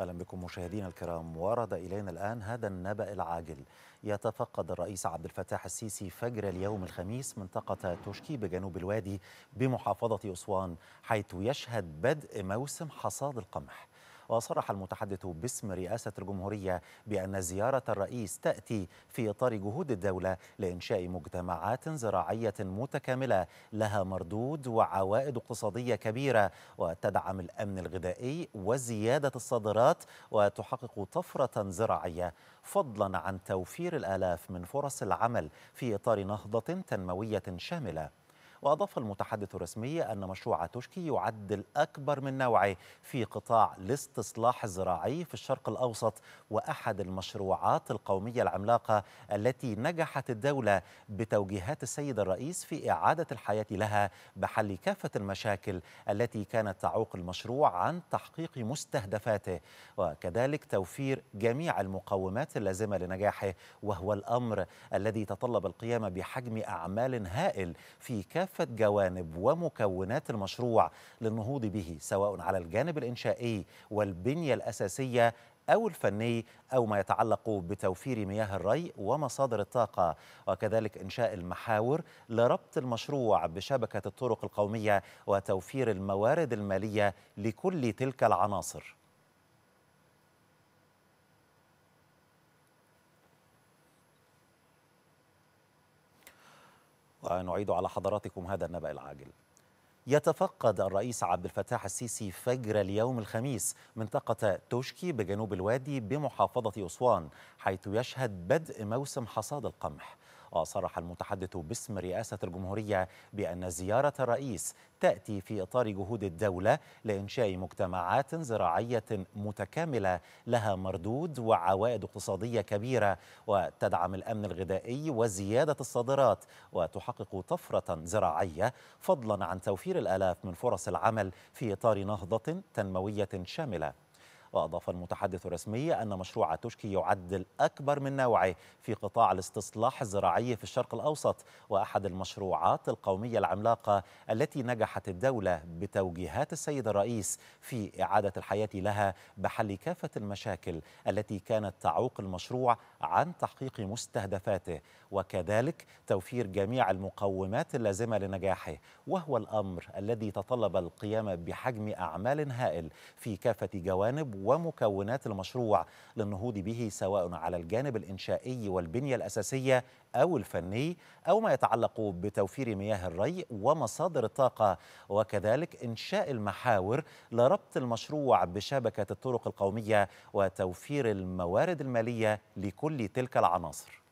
اهلا بكم مشاهدينا الكرام ورد الينا الان هذا النبا العاجل يتفقد الرئيس عبد الفتاح السيسي فجر اليوم الخميس منطقه توشكي بجنوب الوادي بمحافظه اسوان حيث يشهد بدء موسم حصاد القمح وصرح المتحدث باسم رئاسة الجمهورية بأن زيارة الرئيس تأتي في إطار جهود الدولة لإنشاء مجتمعات زراعية متكاملة لها مردود وعوائد اقتصادية كبيرة وتدعم الأمن الغذائي وزيادة الصادرات وتحقق طفرة زراعية فضلا عن توفير الآلاف من فرص العمل في إطار نهضة تنموية شاملة وأضاف المتحدث الرسمي أن مشروع توشكي يعد الأكبر من نوعه في قطاع الاستصلاح الزراعي في الشرق الأوسط وأحد المشروعات القومية العملاقة التي نجحت الدولة بتوجيهات السيد الرئيس في إعادة الحياة لها بحل كافة المشاكل التي كانت تعوق المشروع عن تحقيق مستهدفاته وكذلك توفير جميع المقومات اللازمة لنجاحه وهو الأمر الذي تطلب القيام بحجم أعمال هائل في كافة كافة جوانب ومكونات المشروع للنهوض به سواء على الجانب الإنشائي والبنية الأساسية أو الفني أو ما يتعلق بتوفير مياه الري ومصادر الطاقة وكذلك إنشاء المحاور لربط المشروع بشبكة الطرق القومية وتوفير الموارد المالية لكل تلك العناصر نعيد على حضراتكم هذا النبأ العاجل يتفقد الرئيس عبد الفتاح السيسي فجر اليوم الخميس منطقة توشكي بجنوب الوادي بمحافظة أسوان حيث يشهد بدء موسم حصاد القمح وصرح المتحدث باسم رئاسة الجمهورية بأن زيارة الرئيس تأتي في إطار جهود الدولة لإنشاء مجتمعات زراعية متكاملة لها مردود وعوائد اقتصادية كبيرة وتدعم الأمن الغذائي وزيادة الصادرات وتحقق طفرة زراعية فضلا عن توفير الآلاف من فرص العمل في إطار نهضة تنموية شاملة وأضاف المتحدث الرسمي أن مشروع توشكي يعد الأكبر من نوعه في قطاع الاستصلاح الزراعي في الشرق الأوسط وأحد المشروعات القومية العملاقة التي نجحت الدولة بتوجيهات السيد الرئيس في إعادة الحياة لها بحل كافة المشاكل التي كانت تعوق المشروع عن تحقيق مستهدفاته وكذلك توفير جميع المقومات اللازمة لنجاحه وهو الأمر الذي تطلب القيام بحجم أعمال هائل في كافة جوانب ومكونات المشروع للنهوض به سواء على الجانب الإنشائي والبنية الأساسية أو الفني أو ما يتعلق بتوفير مياه الري ومصادر الطاقة وكذلك إنشاء المحاور لربط المشروع بشبكة الطرق القومية وتوفير الموارد المالية لكل تلك العناصر